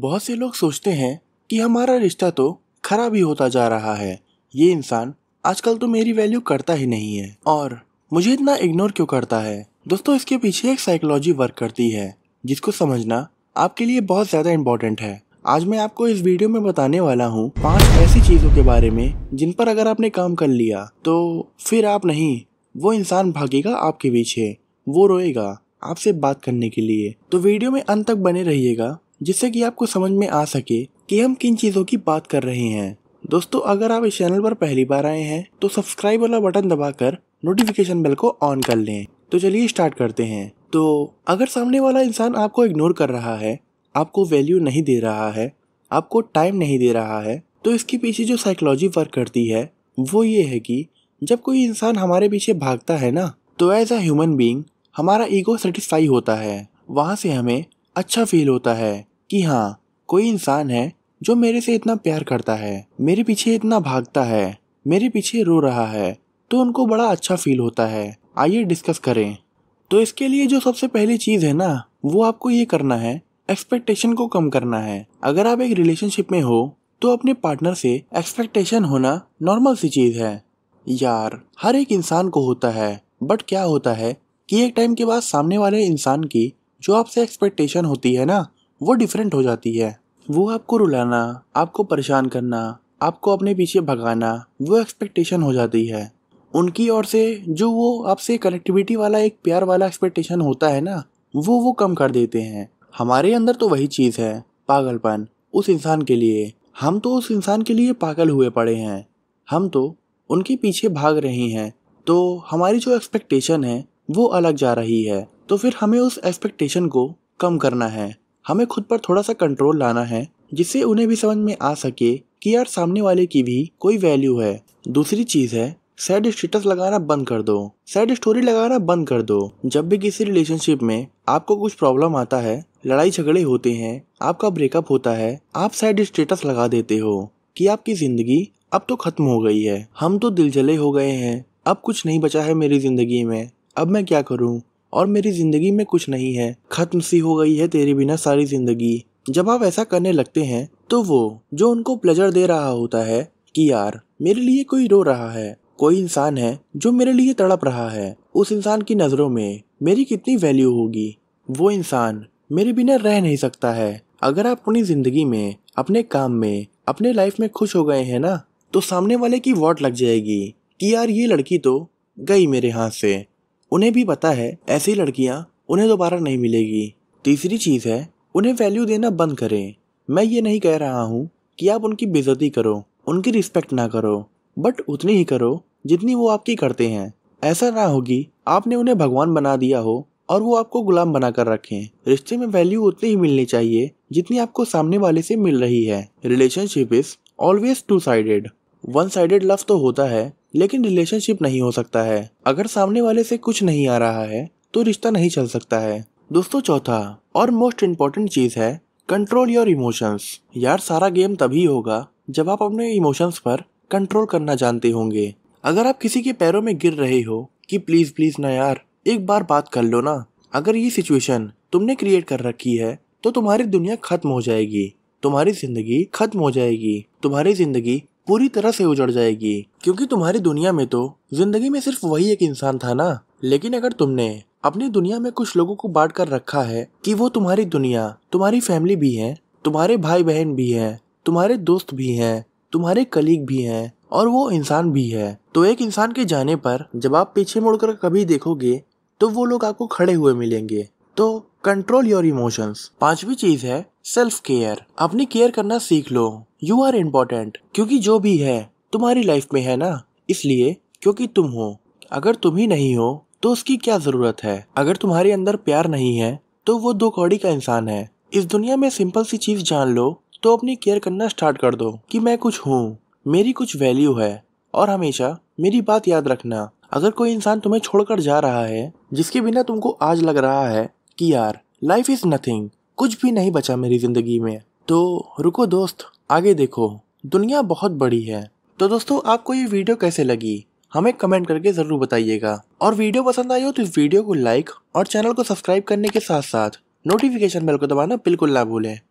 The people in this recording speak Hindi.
बहुत से लोग सोचते हैं कि हमारा रिश्ता तो खराब ही होता जा रहा है ये इंसान आजकल तो मेरी वैल्यू करता ही नहीं है और मुझे इतना इग्नोर क्यों करता है दोस्तों इसके पीछे एक साइकोलॉजी वर्क करती है जिसको समझना आपके लिए बहुत ज़्यादा इम्पोर्टेंट है आज मैं आपको इस वीडियो में बताने वाला हूँ पांच ऐसी चीज़ों के बारे में जिन पर अगर आपने काम कर लिया तो फिर आप नहीं वो इंसान भागेगा आपके पीछे वो रोएगा आपसे बात करने के लिए तो वीडियो में अंत तक बने रहिएगा जिससे कि आपको समझ में आ सके कि हम किन चीज़ों की बात कर रहे हैं दोस्तों अगर आप इस चैनल पर पहली बार आए हैं तो सब्सक्राइब वाला बटन दबाकर नोटिफिकेशन बेल को ऑन कर लें तो चलिए स्टार्ट करते हैं तो अगर सामने वाला इंसान आपको इग्नोर कर रहा है आपको वैल्यू नहीं दे रहा है आपको टाइम नहीं दे रहा है तो इसके पीछे जो साइकोलॉजी वर्क करती है वो ये है कि जब कोई इंसान हमारे पीछे भागता है ना तो एज अ ह्यूमन बींग हमारा ईगो सेटिस्फाई होता है वहाँ से हमें अच्छा फील होता है कि हाँ कोई इंसान है जो मेरे से इतना प्यार करता है मेरे पीछे इतना भागता है मेरे पीछे रो रहा है तो उनको बड़ा अच्छा फील होता है आइए डिस्कस करें तो इसके लिए जो सबसे पहली चीज़ है ना वो आपको ये करना है एक्सपेक्टेशन को कम करना है अगर आप एक रिलेशनशिप में हो तो अपने पार्टनर से एक्सपेक्टेशन होना नॉर्मल सी चीज़ है यार हर एक इंसान को होता है बट क्या होता है कि एक टाइम के बाद सामने वाले इंसान की जो आपसे एक्सपेक्टेशन होती है ना वो डिफरेंट हो जाती है वो आपको रुलाना आपको परेशान करना आपको अपने पीछे भगाना वो एक्सपेक्टेशन हो जाती है उनकी ओर से जो वो आपसे कनेक्टिविटी वाला एक प्यार वाला एक्सपेक्टेशन होता है ना वो वो कम कर देते हैं हमारे अंदर तो वही चीज़ है पागलपन उस इंसान के लिए हम तो उस इंसान के लिए पागल हुए पड़े हैं हम तो उनके पीछे भाग रहे हैं तो हमारी जो एक्सपेक्टेशन है वो अलग जा रही है तो फिर हमें उस एक्सपेक्टेशन को कम करना है हमें खुद पर थोड़ा सा कंट्रोल लाना है जिससे उन्हें भी समझ में आ सके कि यार सामने वाले की भी कोई वैल्यू है दूसरी चीज़ है सैड स्टेटस लगाना बंद कर दो सैड स्टोरी लगाना बंद कर दो जब भी किसी रिलेशनशिप में आपको कुछ प्रॉब्लम आता है लड़ाई झगड़े होते हैं आपका ब्रेकअप होता है आप सैड स्टेटस लगा देते हो कि आपकी ज़िंदगी अब तो ख़त्म हो गई है हम तो दिल जले हो गए हैं अब कुछ नहीं बचा है मेरी ज़िंदगी में अब मैं क्या करूँ और मेरी जिंदगी में कुछ नहीं है खत्म सी हो गई है तेरे बिना सारी जिंदगी जब आप ऐसा करने लगते हैं तो वो जो उनको प्लेजर दे रहा होता है कि यार मेरे लिए कोई रो रहा है कोई इंसान है जो मेरे लिए तड़प रहा है उस इंसान की नज़रों में मेरी कितनी वैल्यू होगी वो इंसान मेरे बिना रह नहीं सकता है अगर आप अपनी ज़िंदगी में अपने काम में अपने लाइफ में खुश हो गए हैं ना तो सामने वाले की वॉट लग जाएगी कि यार ये लड़की तो गई मेरे हाथ से उन्हें भी पता है ऐसी लड़कियां उन्हें दोबारा नहीं मिलेगी तीसरी चीज़ है उन्हें वैल्यू देना बंद करें मैं ये नहीं कह रहा हूँ कि आप उनकी बेजती करो उनकी रिस्पेक्ट ना करो बट उतनी ही करो जितनी वो आपकी करते हैं ऐसा ना होगी आपने उन्हें भगवान बना दिया हो और वो आपको गुलाम बना कर रखें रिश्ते में वैल्यू उतनी ही मिलनी चाहिए जितनी आपको सामने वाले से मिल रही है relationship is always two sided one sided love तो होता है लेकिन रिलेशनशिप नहीं हो सकता है अगर सामने वाले से कुछ नहीं आ रहा है तो रिश्ता नहीं चल सकता है दोस्तों चौथा और मोस्ट इम्पोर्टेंट चीज है कंट्रोल योर इमोशंस यार सारा गेम तभी होगा जब आप अपने इमोशंस पर कंट्रोल करना जानते होंगे अगर आप किसी के पैरों में गिर रहे हो कि प्लीज प्लीज ना यार एक बार बात कर लो ना अगर ये सिचुएशन तुमने क्रिएट कर रखी है तो तुम्हारी दुनिया खत्म हो जाएगी तुम्हारी जिंदगी खत्म हो जाएगी तुम्हारी जिंदगी पूरी तरह से उजड़ जाएगी क्योंकि तुम्हारी दुनिया में तो जिंदगी में सिर्फ वही एक इंसान था ना लेकिन अगर तुमने अपनी दुनिया में कुछ लोगों को बांट कर रखा है कि वो तुम्हारी दुनिया तुम्हारी फैमिली भी है तुम्हारे भाई बहन भी है तुम्हारे दोस्त भी हैं तुम्हारे कलीग भी हैं और वो इंसान भी है तो एक इंसान के जाने पर जब आप पीछे मुड़कर कभी देखोगे तो वो लोग आपको खड़े हुए मिलेंगे तो कंट्रोल योर इमोशंस पांचवी चीज है सेल्फ केयर अपनी केयर करना सीख लो यू आर इम्पोर्टेंट क्योंकि जो भी है तुम्हारी लाइफ में है ना इसलिए क्योंकि तुम हो अगर तुम ही नहीं हो तो उसकी क्या जरूरत है अगर तुम्हारे अंदर प्यार नहीं है तो वो दो कौड़ी का इंसान है इस दुनिया में सिंपल सी चीज जान लो तो अपनी केयर करना स्टार्ट कर दो कि मैं कुछ हूँ मेरी कुछ वैल्यू है और हमेशा मेरी बात याद रखना अगर कोई इंसान तुम्हें छोड़कर जा रहा है जिसके बिना तुमको आज लग रहा है कि यार लाइफ इज़ नथिंग कुछ भी नहीं बचा मेरी ज़िंदगी में तो रुको दोस्त आगे देखो दुनिया बहुत बड़ी है तो दोस्तों आपको ये वीडियो कैसे लगी हमें कमेंट करके ज़रूर बताइएगा और वीडियो पसंद आई हो तो इस वीडियो को लाइक और चैनल को सब्सक्राइब करने के साथ साथ नोटिफिकेशन बेल को दबाना बिल्कुल ना भूलें